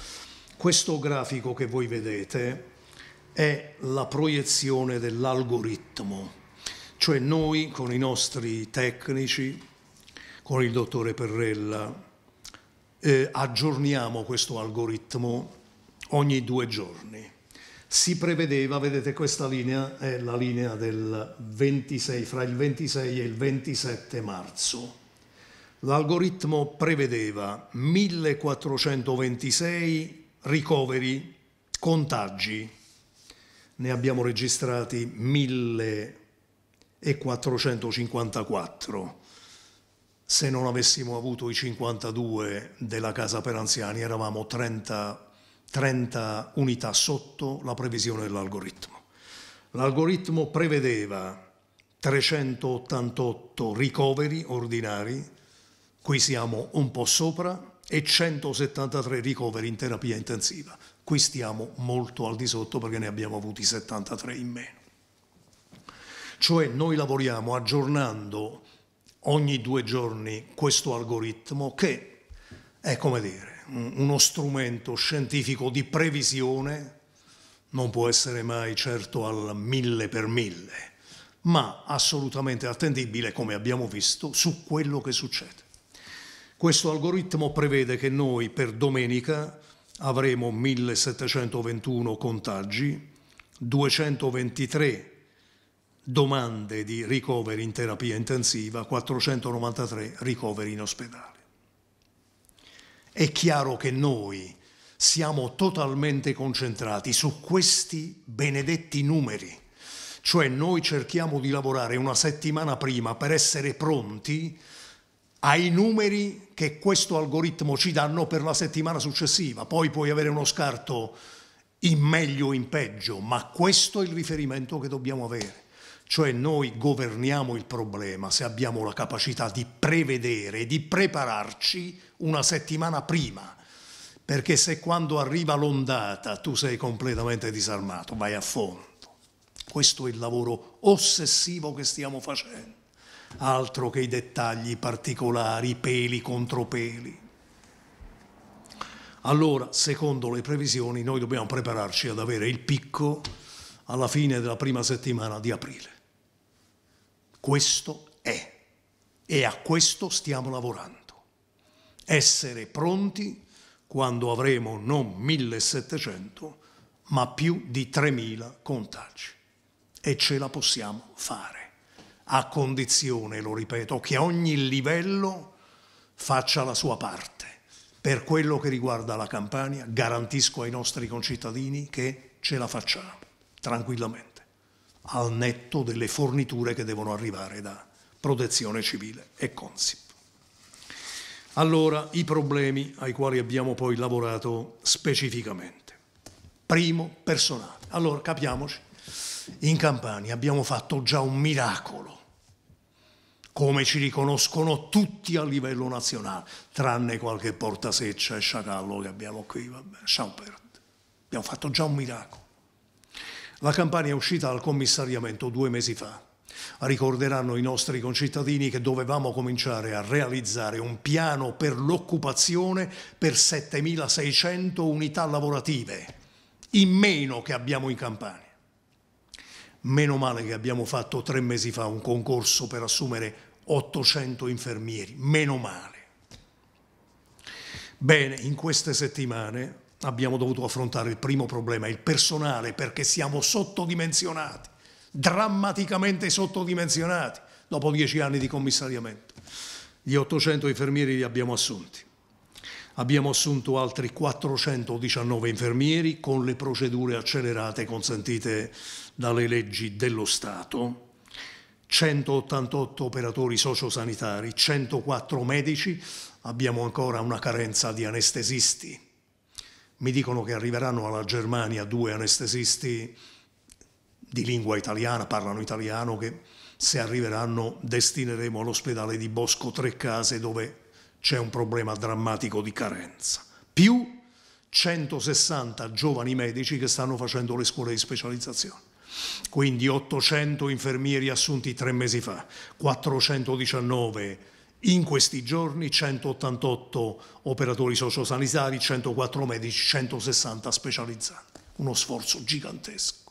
Speaker 1: Questo grafico che voi vedete è la proiezione dell'algoritmo, cioè noi con i nostri tecnici, con il dottore Perrella, eh, aggiorniamo questo algoritmo ogni due giorni. Si prevedeva, vedete questa linea è la linea del 26, fra il 26 e il 27 marzo L'algoritmo prevedeva 1426 ricoveri, contagi, ne abbiamo registrati 1454. Se non avessimo avuto i 52 della casa per anziani eravamo 30, 30 unità sotto la previsione dell'algoritmo. L'algoritmo prevedeva 388 ricoveri ordinari, Qui siamo un po' sopra e 173 ricoveri in terapia intensiva. Qui stiamo molto al di sotto perché ne abbiamo avuti 73 in meno. Cioè noi lavoriamo aggiornando ogni due giorni questo algoritmo che è come dire uno strumento scientifico di previsione non può essere mai certo al mille per mille, ma assolutamente attendibile, come abbiamo visto, su quello che succede. Questo algoritmo prevede che noi per domenica avremo 1721 contagi, 223 domande di ricoveri in terapia intensiva, 493 ricoveri in ospedale. È chiaro che noi siamo totalmente concentrati su questi benedetti numeri, cioè noi cerchiamo di lavorare una settimana prima per essere pronti ai numeri che questo algoritmo ci danno per la settimana successiva, poi puoi avere uno scarto in meglio o in peggio, ma questo è il riferimento che dobbiamo avere. Cioè noi governiamo il problema se abbiamo la capacità di prevedere, di prepararci una settimana prima, perché se quando arriva l'ondata tu sei completamente disarmato, vai a fondo. Questo è il lavoro ossessivo che stiamo facendo altro che i dettagli particolari, peli contro peli. Allora, secondo le previsioni, noi dobbiamo prepararci ad avere il picco alla fine della prima settimana di aprile. Questo è e a questo stiamo lavorando. Essere pronti quando avremo non 1700, ma più di 3000 contagi e ce la possiamo fare a condizione, lo ripeto, che ogni livello faccia la sua parte. Per quello che riguarda la Campania, garantisco ai nostri concittadini che ce la facciamo, tranquillamente, al netto delle forniture che devono arrivare da protezione civile e Consip. Allora, i problemi ai quali abbiamo poi lavorato specificamente. Primo, personale. Allora, capiamoci, in Campania abbiamo fatto già un miracolo come ci riconoscono tutti a livello nazionale, tranne qualche portaseccia e sciacallo che abbiamo qui, vabbè, lasciamo Abbiamo fatto già un miracolo. La Campania è uscita dal commissariamento due mesi fa. Ricorderanno i nostri concittadini che dovevamo cominciare a realizzare un piano per l'occupazione per 7.600 unità lavorative, in meno che abbiamo in Campania. Meno male che abbiamo fatto tre mesi fa un concorso per assumere 800 infermieri, meno male. Bene, in queste settimane abbiamo dovuto affrontare il primo problema, il personale, perché siamo sottodimensionati, drammaticamente sottodimensionati dopo dieci anni di commissariamento. Gli 800 infermieri li abbiamo assunti. Abbiamo assunto altri 419 infermieri con le procedure accelerate consentite dalle leggi dello Stato, 188 operatori sociosanitari, 104 medici, abbiamo ancora una carenza di anestesisti. Mi dicono che arriveranno alla Germania due anestesisti di lingua italiana, parlano italiano, che se arriveranno destineremo all'ospedale di Bosco tre case dove c'è un problema drammatico di carenza. Più 160 giovani medici che stanno facendo le scuole di specializzazione. Quindi 800 infermieri assunti tre mesi fa, 419 in questi giorni, 188 operatori sociosanitari, 104 medici, 160 specializzati. Uno sforzo gigantesco.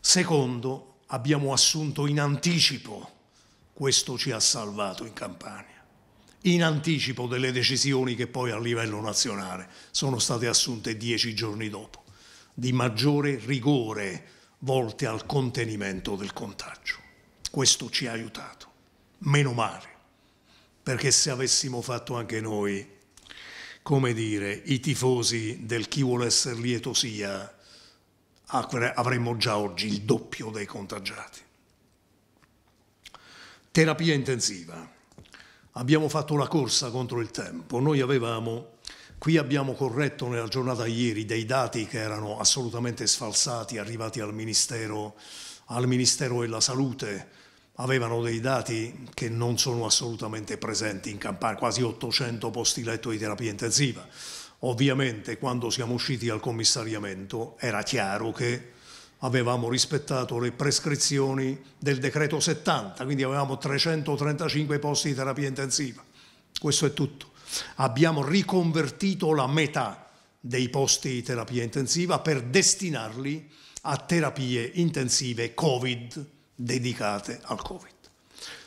Speaker 1: Secondo, abbiamo assunto in anticipo, questo ci ha salvato in Campania, in anticipo delle decisioni che poi a livello nazionale sono state assunte dieci giorni dopo di maggiore rigore volte al contenimento del contagio. Questo ci ha aiutato, meno male, perché se avessimo fatto anche noi, come dire, i tifosi del chi vuole essere lieto sia, avremmo già oggi il doppio dei contagiati. Terapia intensiva. Abbiamo fatto la corsa contro il tempo. Noi avevamo Qui abbiamo corretto nella giornata ieri dei dati che erano assolutamente sfalsati, arrivati al Ministero, al Ministero della Salute, avevano dei dati che non sono assolutamente presenti in campagna, quasi 800 posti letto di terapia intensiva. Ovviamente quando siamo usciti dal commissariamento era chiaro che avevamo rispettato le prescrizioni del decreto 70, quindi avevamo 335 posti di terapia intensiva. Questo è tutto. Abbiamo riconvertito la metà dei posti di terapia intensiva per destinarli a terapie intensive Covid dedicate al Covid.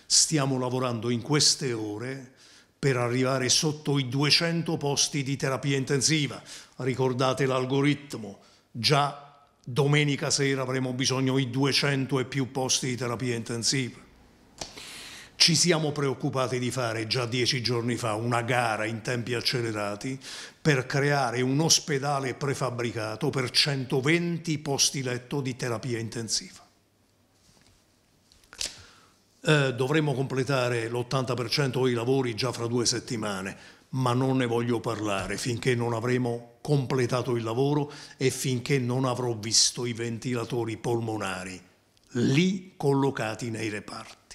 Speaker 1: Stiamo lavorando in queste ore per arrivare sotto i 200 posti di terapia intensiva. Ricordate l'algoritmo, già domenica sera avremo bisogno di 200 e più posti di terapia intensiva ci siamo preoccupati di fare già dieci giorni fa una gara in tempi accelerati per creare un ospedale prefabbricato per 120 posti letto di terapia intensiva. Eh, dovremmo completare l'80% dei lavori già fra due settimane, ma non ne voglio parlare finché non avremo completato il lavoro e finché non avrò visto i ventilatori polmonari lì collocati nei reparti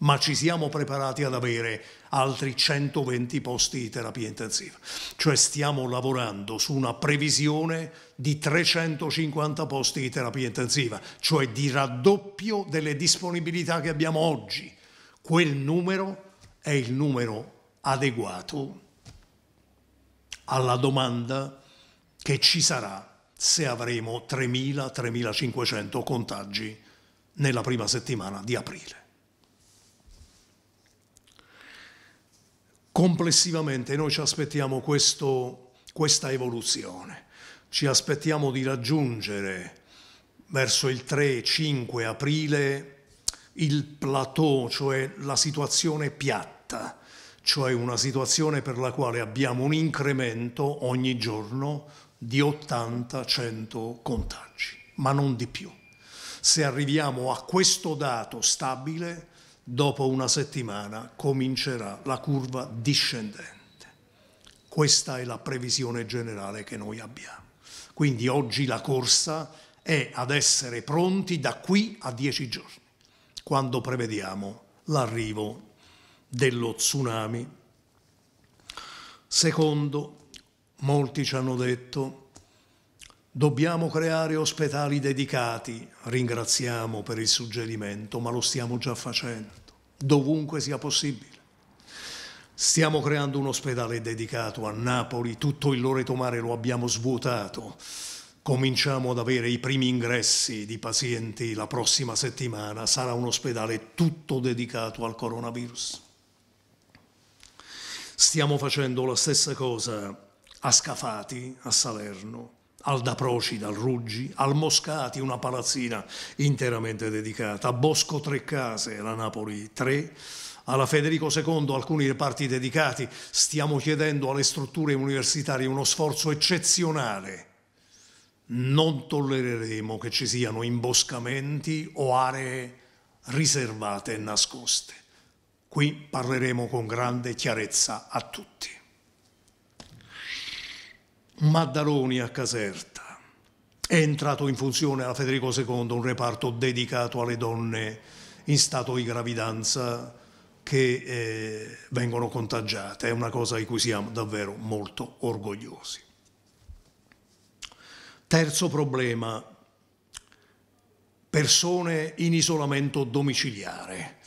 Speaker 1: ma ci siamo preparati ad avere altri 120 posti di terapia intensiva. Cioè stiamo lavorando su una previsione di 350 posti di terapia intensiva, cioè di raddoppio delle disponibilità che abbiamo oggi. Quel numero è il numero adeguato alla domanda che ci sarà se avremo 3.000-3.500 contagi nella prima settimana di aprile. complessivamente noi ci aspettiamo questo, questa evoluzione, ci aspettiamo di raggiungere verso il 3-5 aprile il plateau, cioè la situazione piatta, cioè una situazione per la quale abbiamo un incremento ogni giorno di 80-100 contagi, ma non di più. Se arriviamo a questo dato stabile, dopo una settimana comincerà la curva discendente. Questa è la previsione generale che noi abbiamo. Quindi oggi la corsa è ad essere pronti da qui a dieci giorni, quando prevediamo l'arrivo dello tsunami. Secondo, molti ci hanno detto, Dobbiamo creare ospedali dedicati, ringraziamo per il suggerimento, ma lo stiamo già facendo, dovunque sia possibile. Stiamo creando un ospedale dedicato a Napoli, tutto il Loreto Mare lo abbiamo svuotato. Cominciamo ad avere i primi ingressi di pazienti la prossima settimana, sarà un ospedale tutto dedicato al coronavirus. Stiamo facendo la stessa cosa a Scafati, a Salerno, al Da Procida, al Ruggi, al Moscati, una palazzina interamente dedicata, a Bosco Tre Case, la Napoli 3, alla Federico II alcuni reparti dedicati. Stiamo chiedendo alle strutture universitarie uno sforzo eccezionale. Non tollereremo che ci siano imboscamenti o aree riservate e nascoste. Qui parleremo con grande chiarezza a tutti. Maddaloni a Caserta. È entrato in funzione a Federico II un reparto dedicato alle donne in stato di gravidanza che eh, vengono contagiate. È una cosa di cui siamo davvero molto orgogliosi. Terzo problema, persone in isolamento domiciliare.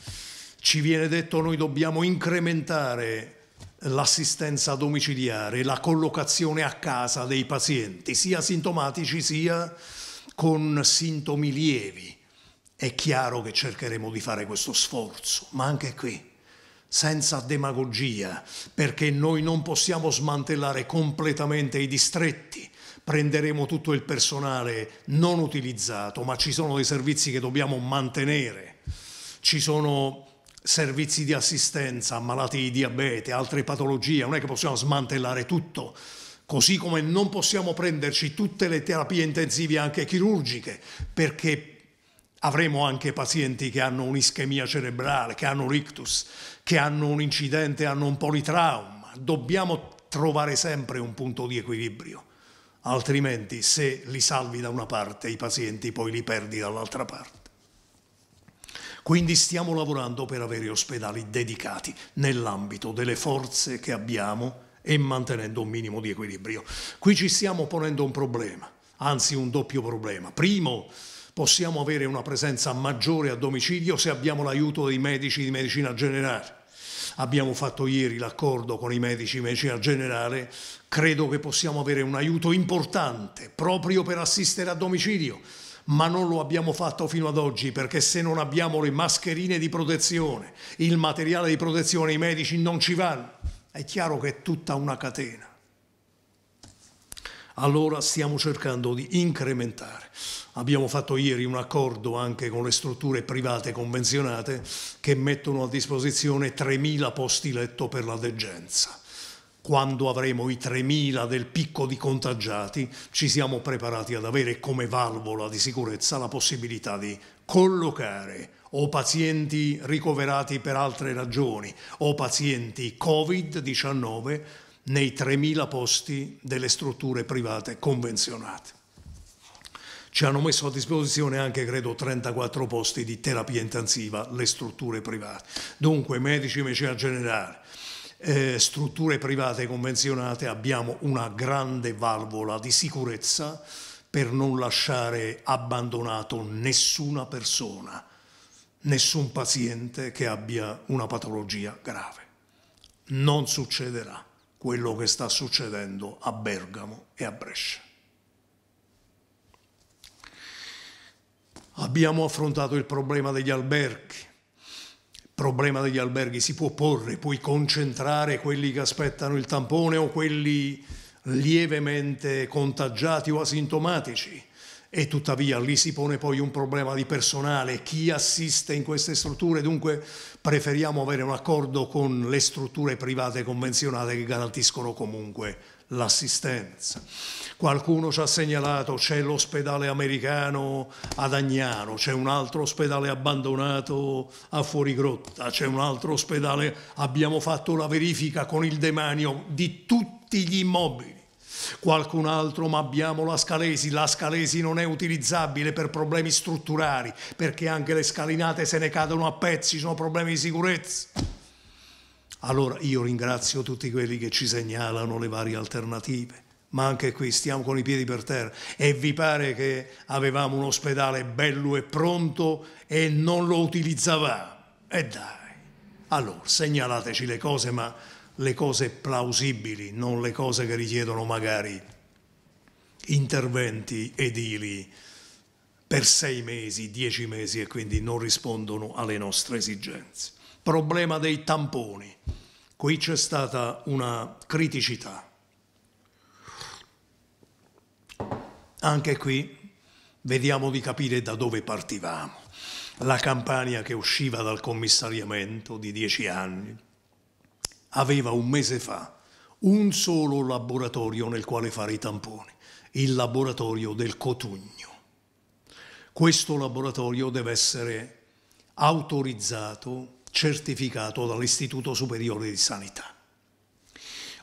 Speaker 1: Ci viene detto noi dobbiamo incrementare l'assistenza domiciliare, la collocazione a casa dei pazienti, sia sintomatici sia con sintomi lievi. È chiaro che cercheremo di fare questo sforzo, ma anche qui, senza demagogia, perché noi non possiamo smantellare completamente i distretti. Prenderemo tutto il personale non utilizzato, ma ci sono dei servizi che dobbiamo mantenere. Ci sono servizi di assistenza a malati di diabete, altre patologie, non è che possiamo smantellare tutto, così come non possiamo prenderci tutte le terapie intensive anche chirurgiche, perché avremo anche pazienti che hanno un'ischemia cerebrale, che hanno un ictus, che hanno un incidente, hanno un politrauma. Dobbiamo trovare sempre un punto di equilibrio, altrimenti se li salvi da una parte i pazienti poi li perdi dall'altra parte. Quindi stiamo lavorando per avere ospedali dedicati nell'ambito delle forze che abbiamo e mantenendo un minimo di equilibrio. Qui ci stiamo ponendo un problema, anzi un doppio problema. Primo, possiamo avere una presenza maggiore a domicilio se abbiamo l'aiuto dei medici di medicina generale. Abbiamo fatto ieri l'accordo con i medici di medicina generale, credo che possiamo avere un aiuto importante proprio per assistere a domicilio ma non lo abbiamo fatto fino ad oggi perché se non abbiamo le mascherine di protezione, il materiale di protezione, i medici non ci vanno. È chiaro che è tutta una catena. Allora stiamo cercando di incrementare. Abbiamo fatto ieri un accordo anche con le strutture private convenzionate che mettono a disposizione 3.000 posti letto per la degenza quando avremo i 3.000 del picco di contagiati, ci siamo preparati ad avere come valvola di sicurezza la possibilità di collocare o pazienti ricoverati per altre ragioni o pazienti Covid-19 nei 3.000 posti delle strutture private convenzionate. Ci hanno messo a disposizione anche, credo, 34 posti di terapia intensiva le strutture private. Dunque, medici, e medicina generale, eh, strutture private convenzionate abbiamo una grande valvola di sicurezza per non lasciare abbandonato nessuna persona, nessun paziente che abbia una patologia grave. Non succederà quello che sta succedendo a Bergamo e a Brescia. Abbiamo affrontato il problema degli alberghi, problema degli alberghi si può porre, puoi concentrare quelli che aspettano il tampone o quelli lievemente contagiati o asintomatici e tuttavia lì si pone poi un problema di personale, chi assiste in queste strutture, dunque preferiamo avere un accordo con le strutture private convenzionate che garantiscono comunque l'assistenza. Qualcuno ci ha segnalato c'è l'ospedale americano ad Agnano, c'è un altro ospedale abbandonato a Fuorigrotta, c'è un altro ospedale, abbiamo fatto la verifica con il demanio di tutti gli immobili. Qualcun altro, ma abbiamo la scalesi, la scalesi non è utilizzabile per problemi strutturali, perché anche le scalinate se ne cadono a pezzi, sono problemi di sicurezza allora io ringrazio tutti quelli che ci segnalano le varie alternative, ma anche qui stiamo con i piedi per terra. E vi pare che avevamo un ospedale bello e pronto e non lo utilizzavamo? E dai, allora segnalateci le cose, ma le cose plausibili, non le cose che richiedono magari interventi edili per sei mesi, dieci mesi e quindi non rispondono alle nostre esigenze problema dei tamponi. Qui c'è stata una criticità. Anche qui vediamo di capire da dove partivamo. La campagna che usciva dal commissariamento di dieci anni aveva un mese fa un solo laboratorio nel quale fare i tamponi, il laboratorio del Cotugno. Questo laboratorio deve essere autorizzato certificato dall'Istituto Superiore di Sanità.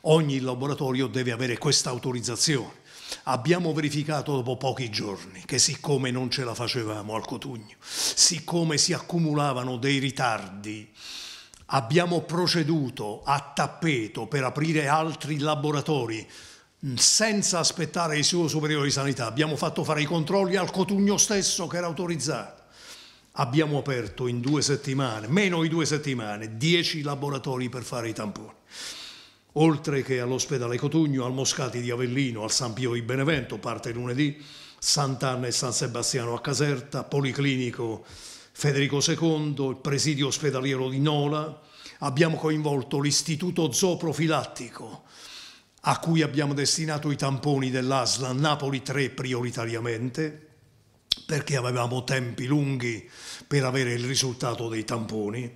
Speaker 1: Ogni laboratorio deve avere questa autorizzazione. Abbiamo verificato dopo pochi giorni che siccome non ce la facevamo al Cotugno, siccome si accumulavano dei ritardi, abbiamo proceduto a tappeto per aprire altri laboratori mm, senza aspettare il suo superiore di sanità. Abbiamo fatto fare i controlli al Cotugno stesso che era autorizzato abbiamo aperto in due settimane, meno di due settimane, dieci laboratori per fare i tamponi. Oltre che all'ospedale Cotugno, al Moscati di Avellino, al San Pio di Benevento, parte lunedì, Sant'Anna e San Sebastiano a Caserta, Policlinico Federico II, il presidio ospedaliero di Nola, abbiamo coinvolto l'istituto zooprofilattico a cui abbiamo destinato i tamponi dell'ASLA Napoli 3 prioritariamente, perché avevamo tempi lunghi per avere il risultato dei tamponi,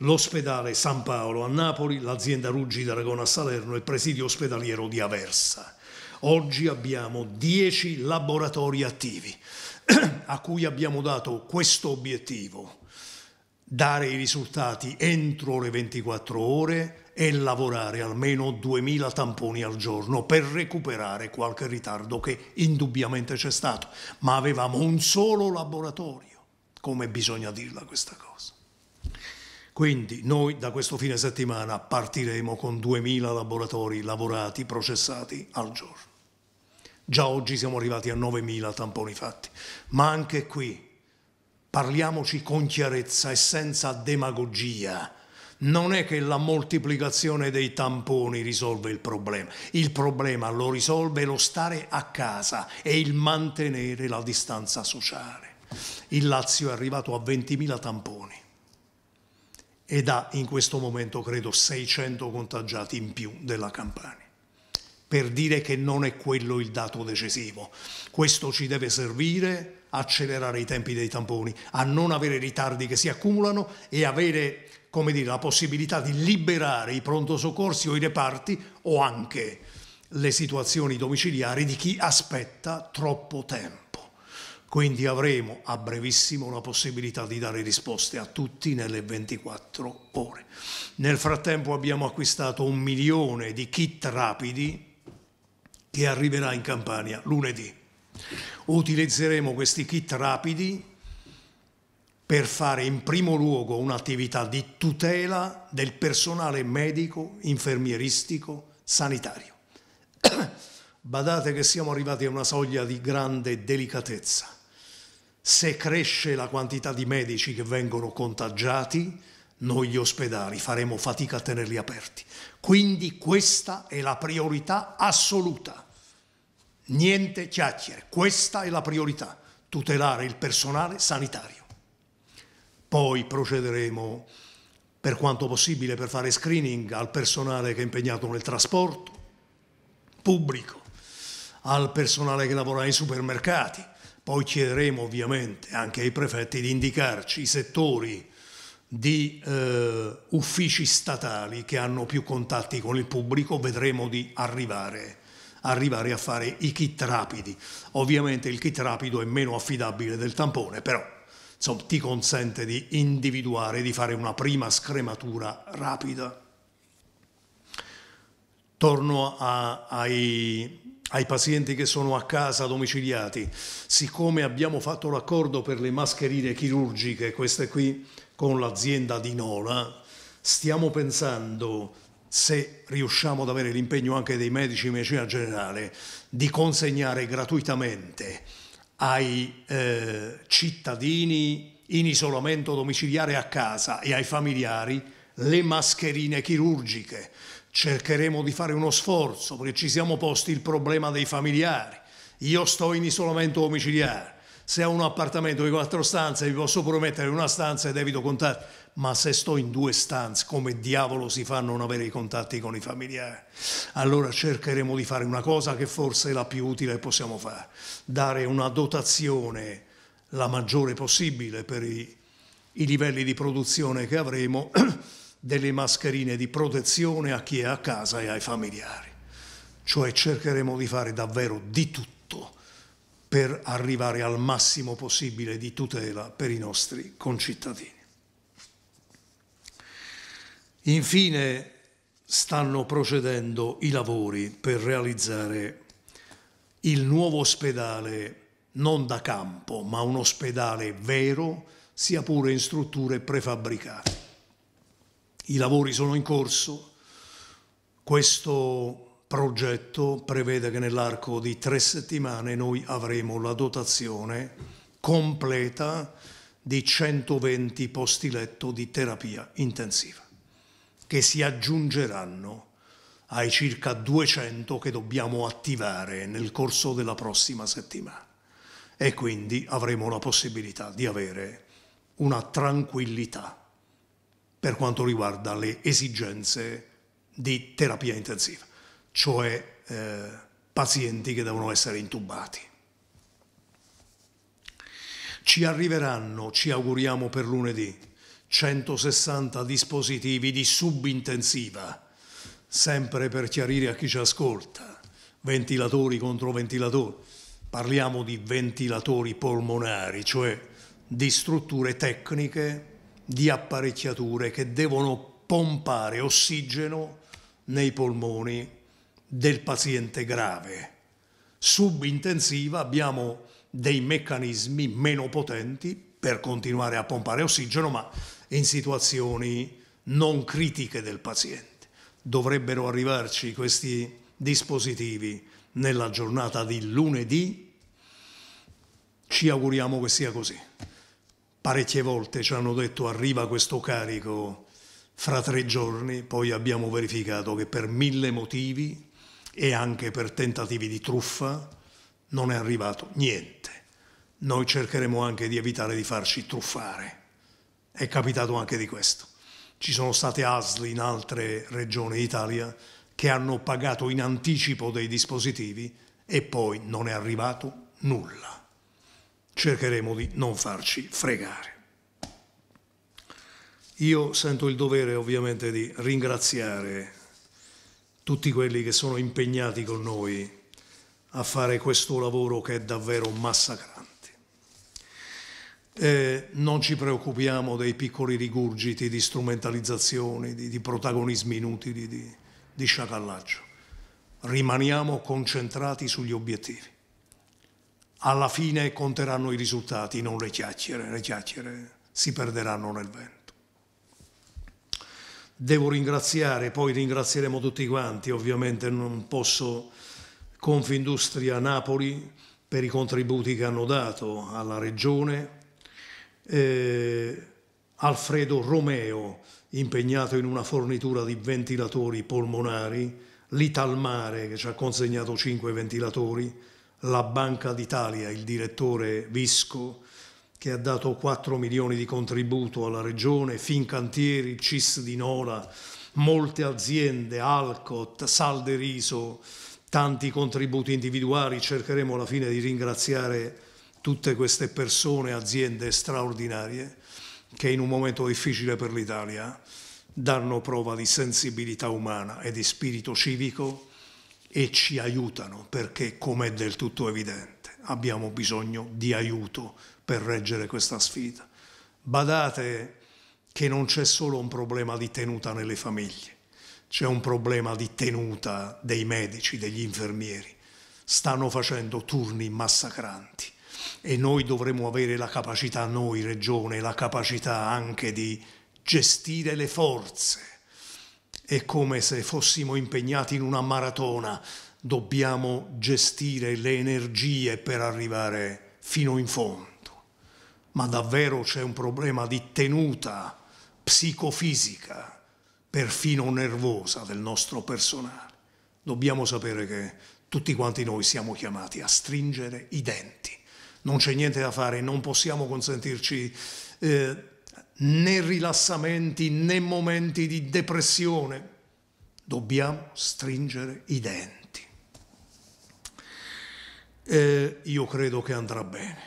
Speaker 1: l'ospedale San Paolo a Napoli, l'azienda Ruggi d'Aragona a Salerno e il presidio ospedaliero di Aversa. Oggi abbiamo 10 laboratori attivi a cui abbiamo dato questo obiettivo, dare i risultati entro le 24 ore, e lavorare almeno 2000 tamponi al giorno per recuperare qualche ritardo che indubbiamente c'è stato, ma avevamo un solo laboratorio, come bisogna dirla questa cosa. Quindi noi da questo fine settimana partiremo con 2000 laboratori lavorati, processati al giorno. Già oggi siamo arrivati a 9000 tamponi fatti, ma anche qui parliamoci con chiarezza e senza demagogia non è che la moltiplicazione dei tamponi risolve il problema, il problema lo risolve lo stare a casa e il mantenere la distanza sociale. Il Lazio è arrivato a 20.000 tamponi ed ha in questo momento credo 600 contagiati in più della Campania per dire che non è quello il dato decisivo. Questo ci deve servire a accelerare i tempi dei tamponi, a non avere ritardi che si accumulano e avere come dire, la possibilità di liberare i pronto soccorsi o i reparti o anche le situazioni domiciliari di chi aspetta troppo tempo. Quindi avremo a brevissimo la possibilità di dare risposte a tutti nelle 24 ore. Nel frattempo abbiamo acquistato un milione di kit rapidi che arriverà in Campania lunedì. Utilizzeremo questi kit rapidi per fare in primo luogo un'attività di tutela del personale medico, infermieristico, sanitario. Badate che siamo arrivati a una soglia di grande delicatezza. Se cresce la quantità di medici che vengono contagiati, noi gli ospedali faremo fatica a tenerli aperti. Quindi questa è la priorità assoluta. Niente chiacchiere, questa è la priorità, tutelare il personale sanitario. Poi procederemo per quanto possibile per fare screening al personale che è impegnato nel trasporto pubblico, al personale che lavora nei supermercati. Poi chiederemo ovviamente anche ai prefetti di indicarci i settori di eh, uffici statali che hanno più contatti con il pubblico, vedremo di arrivare, arrivare a fare i kit rapidi. Ovviamente il kit rapido è meno affidabile del tampone, però insomma, ti consente di individuare, di fare una prima scrematura rapida. Torno a, ai, ai pazienti che sono a casa domiciliati. Siccome abbiamo fatto l'accordo per le mascherine chirurgiche, queste qui, con l'azienda di Nola, stiamo pensando se riusciamo ad avere l'impegno anche dei medici di medicina generale, di consegnare gratuitamente ai eh, cittadini in isolamento domiciliare a casa e ai familiari le mascherine chirurgiche. Cercheremo di fare uno sforzo perché ci siamo posti il problema dei familiari. Io sto in isolamento domiciliare. Se ho un appartamento di quattro stanze vi posso promettere una stanza e debito contatti ma se sto in due stanze, come diavolo si fa a non avere i contatti con i familiari? Allora cercheremo di fare una cosa che forse è la più utile che possiamo fare, dare una dotazione la maggiore possibile per i, i livelli di produzione che avremo delle mascherine di protezione a chi è a casa e ai familiari. Cioè cercheremo di fare davvero di tutto per arrivare al massimo possibile di tutela per i nostri concittadini. Infine stanno procedendo i lavori per realizzare il nuovo ospedale non da campo, ma un ospedale vero, sia pure in strutture prefabbricate. I lavori sono in corso, questo progetto prevede che nell'arco di tre settimane noi avremo la dotazione completa di 120 posti letto di terapia intensiva che si aggiungeranno ai circa 200 che dobbiamo attivare nel corso della prossima settimana e quindi avremo la possibilità di avere una tranquillità per quanto riguarda le esigenze di terapia intensiva, cioè eh, pazienti che devono essere intubati. Ci arriveranno, ci auguriamo per lunedì, 160 dispositivi di subintensiva, sempre per chiarire a chi ci ascolta, ventilatori contro ventilatori. Parliamo di ventilatori polmonari, cioè di strutture tecniche, di apparecchiature che devono pompare ossigeno nei polmoni del paziente grave. Subintensiva abbiamo dei meccanismi meno potenti per continuare a pompare ossigeno, ma in situazioni non critiche del paziente. Dovrebbero arrivarci questi dispositivi nella giornata di lunedì. Ci auguriamo che sia così. Parecchie volte ci hanno detto arriva questo carico fra tre giorni, poi abbiamo verificato che per mille motivi e anche per tentativi di truffa non è arrivato niente. Noi cercheremo anche di evitare di farci truffare. È capitato anche di questo. Ci sono state ASL in altre regioni d'Italia che hanno pagato in anticipo dei dispositivi e poi non è arrivato nulla. Cercheremo di non farci fregare. Io sento il dovere ovviamente di ringraziare tutti quelli che sono impegnati con noi a fare questo lavoro che è davvero massacrante. Eh, non ci preoccupiamo dei piccoli rigurgiti di strumentalizzazioni, di, di protagonismi inutili, di, di sciacallaggio. Rimaniamo concentrati sugli obiettivi. Alla fine conteranno i risultati, non le chiacchiere. Le chiacchiere si perderanno nel vento. Devo ringraziare, poi ringrazieremo tutti quanti, ovviamente non posso Confindustria Napoli per i contributi che hanno dato alla Regione, eh, Alfredo Romeo, impegnato in una fornitura di ventilatori polmonari, l'Italmare che ci ha consegnato cinque ventilatori, la Banca d'Italia, il direttore Visco, che ha dato 4 milioni di contributo alla regione, Fincantieri, CIS di Nola, molte aziende, Alcott, Salderiso, tanti contributi individuali, cercheremo alla fine di ringraziare tutte queste persone, aziende straordinarie che in un momento difficile per l'Italia danno prova di sensibilità umana e di spirito civico e ci aiutano perché, come è del tutto evidente, abbiamo bisogno di aiuto per reggere questa sfida. Badate che non c'è solo un problema di tenuta nelle famiglie, c'è un problema di tenuta dei medici, degli infermieri. Stanno facendo turni massacranti e noi dovremmo avere la capacità, noi Regione, la capacità anche di gestire le forze. È come se fossimo impegnati in una maratona, dobbiamo gestire le energie per arrivare fino in fondo. Ma davvero c'è un problema di tenuta psicofisica, perfino nervosa del nostro personale. Dobbiamo sapere che tutti quanti noi siamo chiamati a stringere i denti non c'è niente da fare, non possiamo consentirci eh, né rilassamenti né momenti di depressione. Dobbiamo stringere i denti. Eh, io credo che andrà bene,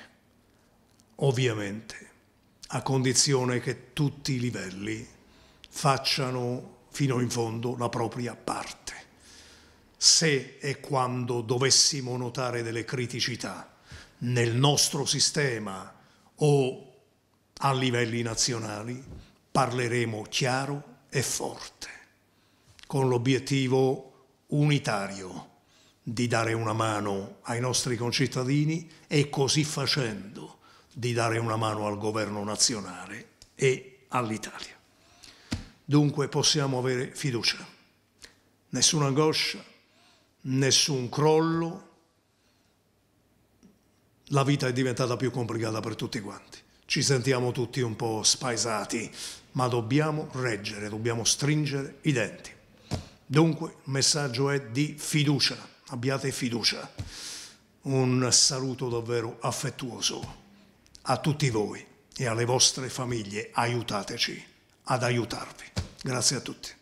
Speaker 1: ovviamente, a condizione che tutti i livelli facciano fino in fondo la propria parte. Se e quando dovessimo notare delle criticità, nel nostro sistema o a livelli nazionali, parleremo chiaro e forte, con l'obiettivo unitario di dare una mano ai nostri concittadini e così facendo di dare una mano al governo nazionale e all'Italia. Dunque possiamo avere fiducia, nessuna angoscia, nessun crollo, la vita è diventata più complicata per tutti quanti. Ci sentiamo tutti un po' spaesati, ma dobbiamo reggere, dobbiamo stringere i denti. Dunque, il messaggio è di fiducia, abbiate fiducia. Un saluto davvero affettuoso a tutti voi e alle vostre famiglie, aiutateci ad aiutarvi. Grazie a tutti.